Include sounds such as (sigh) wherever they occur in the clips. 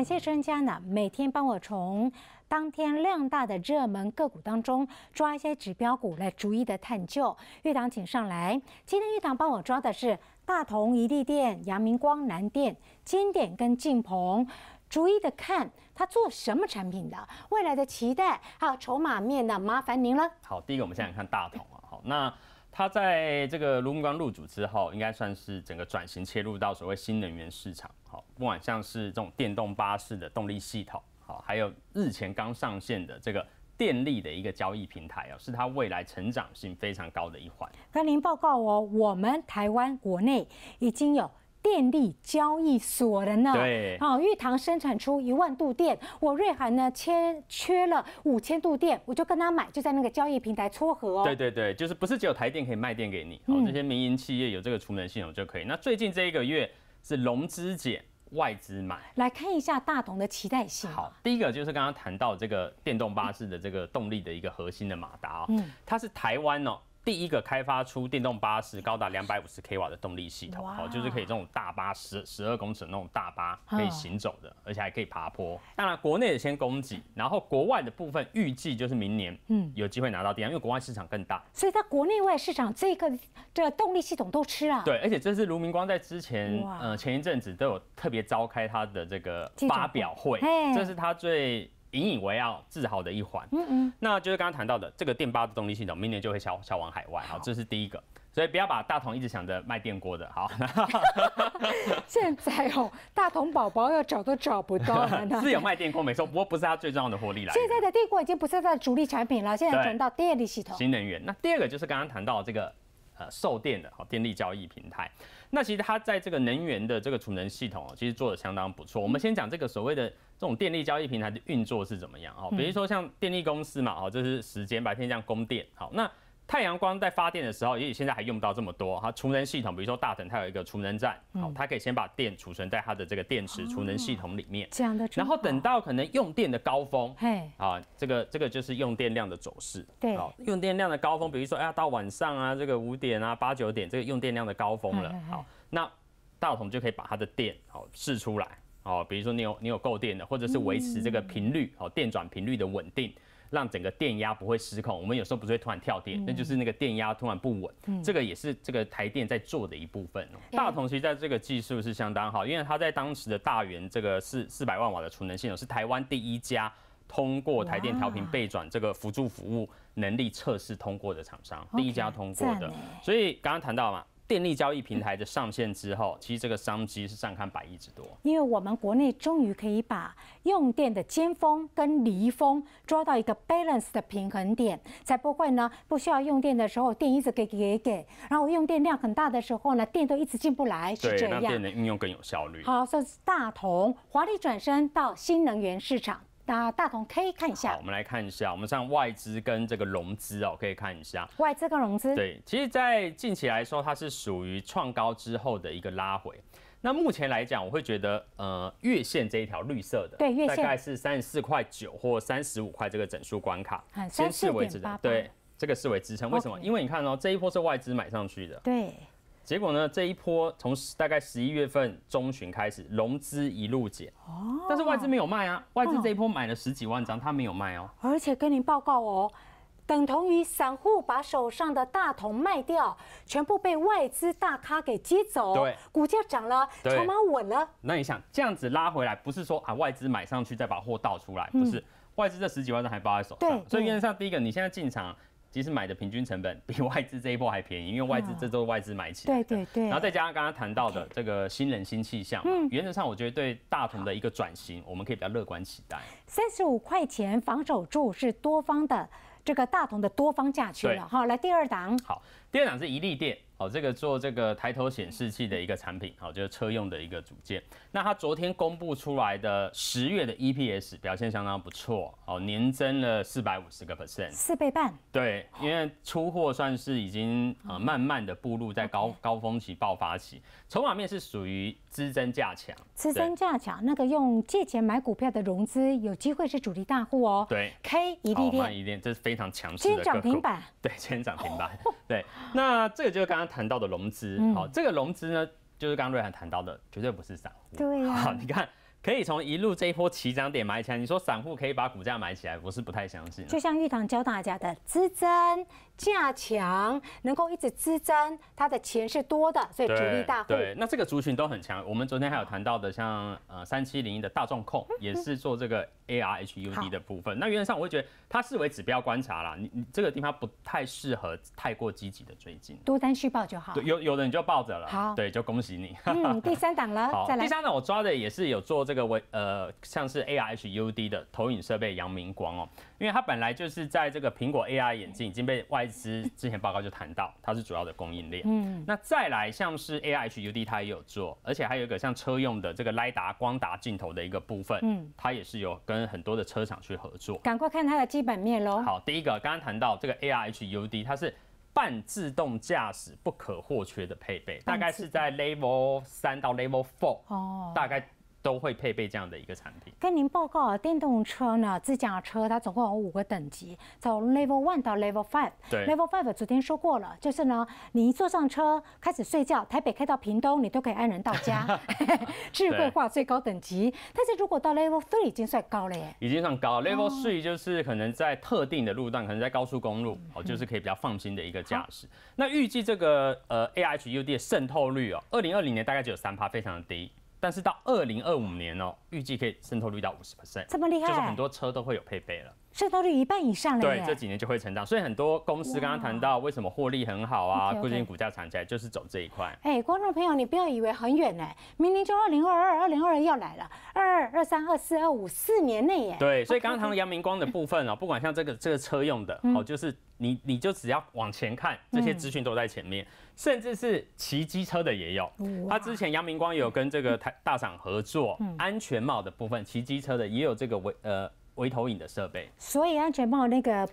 感谢专家呢，每天帮我从当天量大的热门个股当中抓一些指标股来逐一的探究。玉堂请上来，今天玉堂帮我抓的是大同一利店、阳明光南店、金典跟劲鹏，逐一的看它做什么产品的，未来的期待还有筹码面的，麻烦您了。好，第一个我们先在看大同啊，好那。它在这个卢军工入主之后，应该算是整个转型切入到所谓新能源市场。好，不管像是这种电动巴士的动力系统，好，还有日前刚上线的这个电力的一个交易平台哦，是它未来成长性非常高的一环。那您报告哦，我们台湾国内已经有。电力交易所的呢？对，哦，玉堂生产出一万度电，我瑞涵呢缺缺了五千度电，我就跟他买，就在那个交易平台撮合。对对对，就是不是只有台电可以卖电给你，哦，这些民营企业有这个储能系统就可以。那最近这一个月是融资减外资买，来看一下大同的期待性。好，第一个就是刚刚谈到这个电动巴士的这个动力的一个核心的马达，嗯，它是台湾哦。第一个开发出电动巴士高达两百五十 k 瓦的动力系统，哦，就是可以这种大巴十十二公尺那种大巴可以行走的，而且还可以爬坡。当然国内的先供给，然后国外的部分预计就是明年，嗯，有机会拿到订单，因为国外市场更大。所以在国内外市场，这个这动力系统都吃啊。对，而且这是卢明光在之前，呃，前一阵子都有特别召开他的这个发表会，这是他最。引以为傲、自豪的一环，嗯嗯，那就是刚刚谈到的这个电八的动力系统，明年就会销销往海外，好，这是第一个，所以不要把大同一直想着卖电锅的，好，(laughs) (laughs) 现在哦，大同宝宝要找都找不到了呢，(laughs) 是有卖电锅没错，不过不是它最重要的获利来现在的电锅已经不是它的主力产品了，现在转到电力系统，新能源。那第二个就是刚刚谈到这个。呃，售电的哦，电力交易平台，那其实它在这个能源的这个储能系统哦，其实做的相当不错。我们先讲这个所谓的这种电力交易平台的运作是怎么样哦，比如说像电力公司嘛哦，这是时间白天这样供电好那。太阳光在发电的时候，也许现在还用不到这么多哈。储能系统，比如说大统它有一个储能站，好，它可以先把电储存在它的这个电池储能系统里面。这样的。然后等到可能用电的高峰，哎，啊，这个这个就是用电量的走势。对。用电量的高峰，比如说哎到晚上啊，这个五点啊、八九点这个用电量的高峰了，好，那大桶就可以把它的电好试出来，哦，比如说你有你有够电的，或者是维持这个频率，好，电转频率的稳定。让整个电压不会失控。我们有时候不是会突然跳电，那就是那个电压突然不稳。这个也是这个台电在做的一部分大同其实在这个技术是相当好，因为它在当时的大园这个四四百万瓦的储能系统是台湾第一家通过台电调频背转这个辅助服务能力测试通过的厂商，第一家通过的。所以刚刚谈到嘛。电力交易平台的上线之后，其实这个商机是上看百亿之多。因为我们国内终于可以把用电的尖峰跟离峰抓到一个 balance 的平衡点，才不会呢不需要用电的时候电一直给给给，然后用电量很大的时候呢电都一直进不来，是这样。让电的应用更有效率。好，这是大同华丽转身到新能源市场。那大同可以看一下。我们来看一下，我们像外资跟这个融资哦，可以看一下外资跟融资。对，其实，在近期来说，它是属于创高之后的一个拉回。那目前来讲，我会觉得，呃，月线这一条绿色的，对，大概是三十四块九或三十五块这个整数关卡，先十四点八八，对，这个视为支撑。为什么？因为你看哦，这一波是外资买上去的，对。结果呢？这一波从大概十一月份中旬开始，融资一路减，但是外资没有卖啊。外资这一波买了十几万张，它没有卖哦。而且跟您报告哦，等同于散户把手上的大桶卖掉，全部被外资大咖给接走。对，股价涨了，筹码稳了。那你想这样子拉回来，不是说啊外资买上去再把货倒出来，不是外资这十几万张还包在手。对，所以原则上第一个，你现在进场。其实买的平均成本 (laughs) 比外资这一波还便宜，因为外资这都是外资买起。对对对。然后再加上刚刚谈到的这个新人新气象嗯，原则上我觉得对大同的一个转型，我们可以比较乐观期待。三十五块钱防守住是多方的这个大同的多方价区了，好，来第二档。好，第二档是宜利店。好，这个做这个抬头显示器的一个产品，好，就是车用的一个组件。那它昨天公布出来的十月的 EPS 表现相当不错，哦，年增了四百五十个 percent，四倍半。对，因为出货算是已经呃慢慢的步入在高高峰期爆发期，筹码面是属于资增价强，资增价强，那个用借钱买股票的融资有机会是主力大户哦。对，K 一定天，一定天，这是非常强势的先涨停板，对，先涨停板，对，那这个就是刚刚。谈到的融资，好，这个融资呢，就是刚刚瑞涵谈到的，绝对不是散户，好，你看。可以从一路这一波起涨点买起来。你说散户可以把股价买起来，我是不太相信。就像玉堂教大家的资增价强，能够一直资增，它的钱是多的，所以主力大户对，那这个族群都很强。我们昨天还有谈到的，像呃三七零一的大众控，(laughs) 也是做这个 ARHUD 的部分。那原则上我会觉得它视为指标观察啦，你你这个地方不太适合太过积极的追进，多单虚报就好。对，有有的你就抱着了，好，对，就恭喜你，嗯，第三档了，(laughs) 再来第三档，我抓的也是有做。这个我呃，像是 A R H U D 的投影设备阳明光哦，因为它本来就是在这个苹果 A R 眼镜已经被外资之前报告就谈到，它是主要的供应链。嗯，那再来像是 A R H U D，它也有做，而且还有一个像车用的这个莱达光达镜头的一个部分，嗯，它也是有跟很多的车厂去合作。赶快看它的基本面喽。好，第一个刚刚谈到这个 A R H U D，它是半自动驾驶不可或缺的配备，大概是在 Level 三到 Level Four，哦，大概。都会配备这样的一个产品。跟您报告，电动车呢，自驾车它总共有五个等级，从 Level One 到 Level Five。对，Level Five 昨天说过了，就是呢，你坐上车开始睡觉，台北开到屏东，你都可以安然到家，(laughs) 智慧化最高等级。但是如果到 Level Three 已经算高了耶。已经算高，Level Three 就是可能在特定的路段，可能在高速公路，哦，就是可以比较放心的一个驾驶。那预计这个呃 AHUD 的渗透率哦，二零二零年大概只有三趴，非常的低。但是到二零二五年哦，预计可以渗透率到五十 percent，这么厉害，就是很多车都会有配备了，渗透率一半以上了对，这几年就会成长，所以很多公司刚刚谈到为什么获利很好啊，最近股价涨起来就是走这一块。哎，观众朋友，你不要以为很远呢，明年就二零二二、二零二二要来了，二二、二三、二四、二五四年内耶。对，所以刚刚谈到扬明光的部分哦，不管像这个这个车用的哦，就是你你就只要往前看，这些资讯都在前面。甚至是骑机车的也有，他之前杨明光有跟这个台大厂合作安全帽的部分，骑机车的也有这个微呃微投影的设备。所以安全帽那个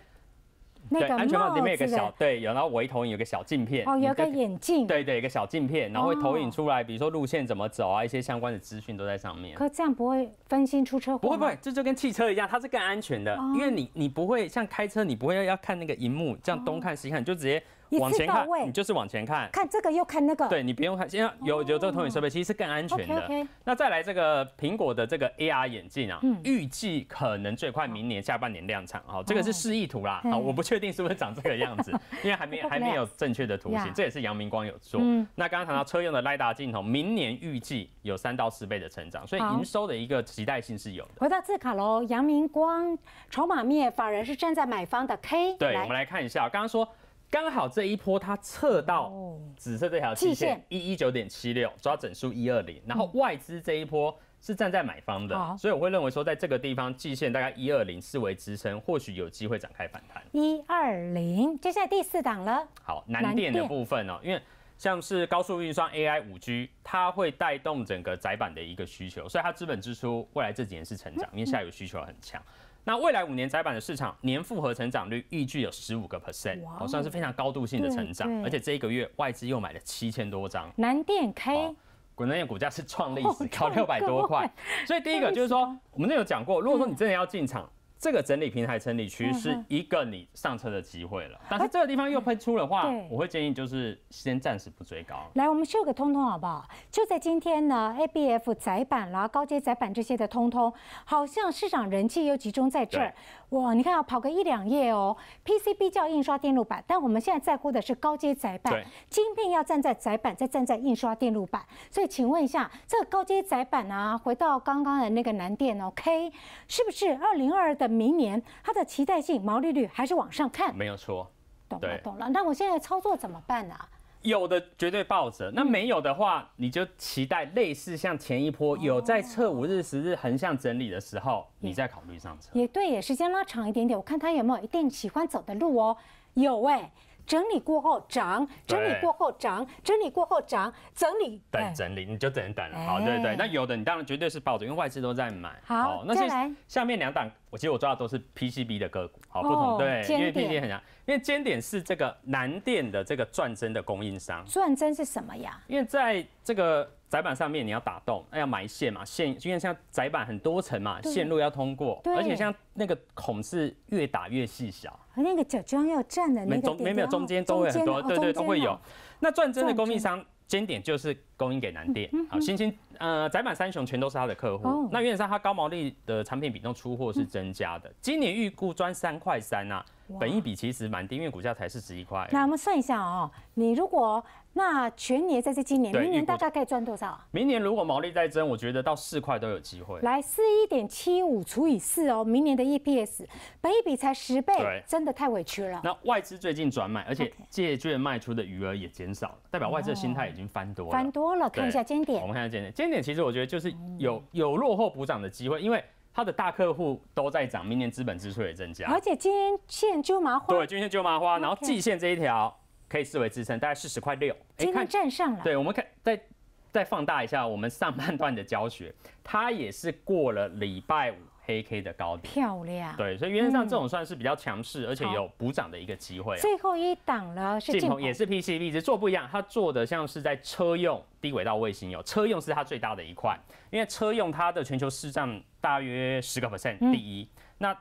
那个安全帽里面有个小对，有然后微投影有个小镜片哦，有个眼镜，对对，有个小镜片，然后会投影出来，比如说路线怎么走啊，一些相关的资讯都在上面。可这样不会分心出车祸不会不会，这就跟汽车一样，它是更安全的，因为你你不会像开车，你不会要要看那个荧幕，这样东看西看就直接。往前看，你就是往前看，看这个又看那个。对，你不用看。现在有有这个投影设备，其实是更安全的。那再来这个苹果的这个 AR 眼镜啊，预计可能最快明年下半年量产。好，这个是示意图啦。好，我不确定是不是长这个样子，(laughs) 因为还没还没有正确的图形。这也是阳明光有做。那刚刚谈到车用的 d a 镜头，明年预计有三到四倍的成长，所以营收的一个期待性是有。回到字卡喽，阳明光，筹码面，法人是站在买方的 K。对，我们来看一下，刚刚说。刚好这一波它测到紫色这条均线一一九点七六，抓整数一二零，然后外资这一波是站在买方的，所以我会认为说，在这个地方，季线大概一二零四为支撑，或许有机会展开反弹。一二零，接下来第四档了。好，难点的部分哦，因为像是高速运算 AI、五 G，它会带动整个窄板的一个需求，所以它资本支出未来这几年是成长，因为下游需求很强。那未来五年窄板的市场年复合成长率预计有十五个 percent，好算是非常高度性的成长。而且这一个月外资又买了七千多张。南电 K，国南电股价是创历史高六百多块。所以第一个就是说，我们都有讲过，如果说你真的要进场。这个整理平台整理区是一个你上车的机会了，但是这个地方又喷出的话，我会建议就是先暂时不追高。来，我们秀个通通好不好？就在今天呢，A B F 载板啦、高阶窄板这些的通通，好像市场人气又集中在这。哇，你看啊，跑个一两页哦。P C B 叫印刷电路板，但我们现在在乎的是高阶窄板。对，晶片要站在窄板，再站在印刷电路板。所以请问一下，这个高阶窄板啊，回到刚刚的那个南电 O K，是不是二零二的？明年它的期待性毛利率还是往上看，没有错，懂了懂了。那我现在操作怎么办呢？有的绝对抱着，那没有的话，你就期待类似像前一波有在测五日、十日横向整理的时候，你再考虑上车。也对，也时间拉长一点点，我看它有没有一定喜欢走的路哦。有哎。整理过后涨，整理过后涨，整理过后涨，整理等整理，你就等等了。好，对对。那有的你当然绝对是抱着，因为外资都在买。好，那些下面两档，我其实我抓的都是 PCB 的个股，好不同对，因为 PCB 很强，因为尖点是这个南电的这个钻针的供应商。钻针是什么呀？因为在这个。窄板上面你要打洞，那要埋线嘛，线因为像窄板很多层嘛，线路要通过，而且像那个孔是越打越细小。那个脚桩要站的那个点，有，没有中间都会很多，对对都会有。那钻针的供应商尖点就是供应给南店，好，星星呃，窄板三雄全都是他的客户。那原则上，他高毛利的产品比重出货是增加的，今年预估赚三块三啊。本一笔其实蛮低，因为股价才是十一块。那我们算一下哦，你如果那全年在这今年，明年大概可以赚多少？明年如果毛利再增，我觉得到四块都有机会。来，四一点七五除以四哦，明年的 EPS 本一笔才十倍，真的太委屈了。那外资最近转买，而且借券卖出的余额也减少了，代表外资心态已经翻多了。翻多了，看一下尖点。我们看一下尖点，尖点其实我觉得就是有有落后补涨的机会，因为。它的大客户都在涨，明年资本支出也增加，而且今天线揪麻花，对，今天揪麻花，然后季线这一条可以视为支撑，大概四十块六，今天站上了。对，我们看再再放大一下我们上半段的教学，它也是过了礼拜五黑 K 的高，漂亮。对，所以原则上这种算是比较强势，而且有补涨的一个机会。最后一档了，是进也是 PCB，只做不一样，它做的像是在车用低轨道卫星有车用是它最大的一块，因为车用它的全球市占。大约十个 percent，第一。那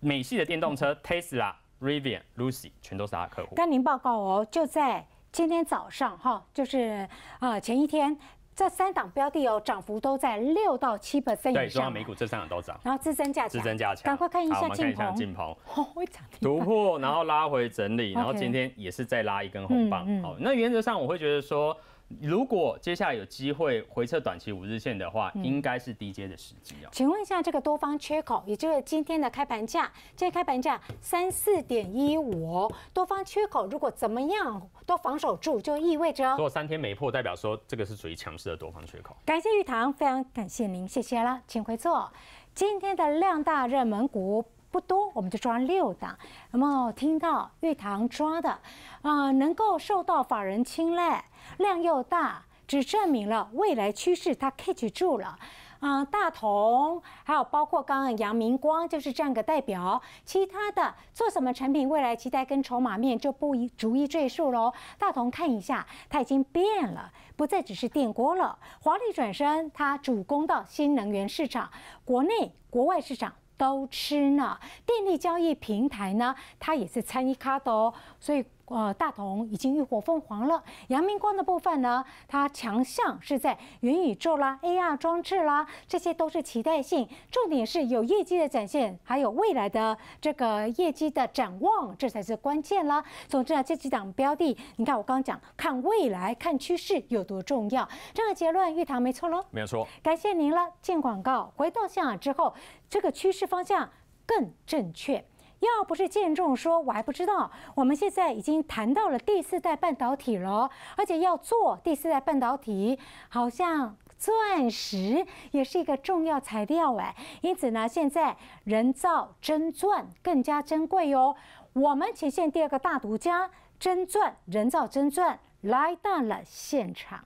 美系的电动车 Tesla、Rivian、Lucy 全都是他客户。跟您报告哦，就在今天早上哈，就是啊前一天，这三档标的哦涨幅都在六到七 percent 以上。对，美股这三档都涨。然后自增价值，自撑价强。赶快看一下镜头。镜 (laughs) 会涨突破，然后拉回整理，然后今天也是再拉一根红棒。好，那原则上我会觉得说。如果接下来有机会回撤短期五日线的话，应该是低阶的时机啊。请问一下，这个多方缺口，也就是今天的开盘价，这开盘价三四点一五，多方缺口如果怎么样都防守住，就意味着如果三天没破，代表说这个是属于强势的多方缺口。感谢玉堂，非常感谢您，谢谢了，请回座。今天的量大热门股。不多，我们就抓六档。那么听到玉堂抓的，啊，能够受到法人青睐，量又大，只证明了未来趋势它 catch 住了。啊，大同，还有包括刚刚阳明光就是这样个代表。其他的做什么产品，未来期待跟筹码面就不一逐一赘述喽。大同看一下，它已经变了，不再只是电锅了。华丽转身，它主攻到新能源市场，国内国外市场。都吃呢，电力交易平台呢，它也是餐与卡多，所以。呃，大同已经浴火凤凰了。阳明光的部分呢，它强项是在元宇宙啦、AR 装置啦，这些都是期待性。重点是有业绩的展现，还有未来的这个业绩的展望，这才是关键啦。总之啊，这几档标的，你看我刚讲，看未来看趋势有多重要，这个结论玉堂没错喽，没错。感谢您了。进广告，回到香港之后，这个趋势方向更正确。要不是建仲说，我还不知道。我们现在已经谈到了第四代半导体了，而且要做第四代半导体，好像钻石也是一个重要材料哎。因此呢，现在人造真钻更加珍贵哟。我们前线第二个大独家，真钻、人造真钻来到了现场。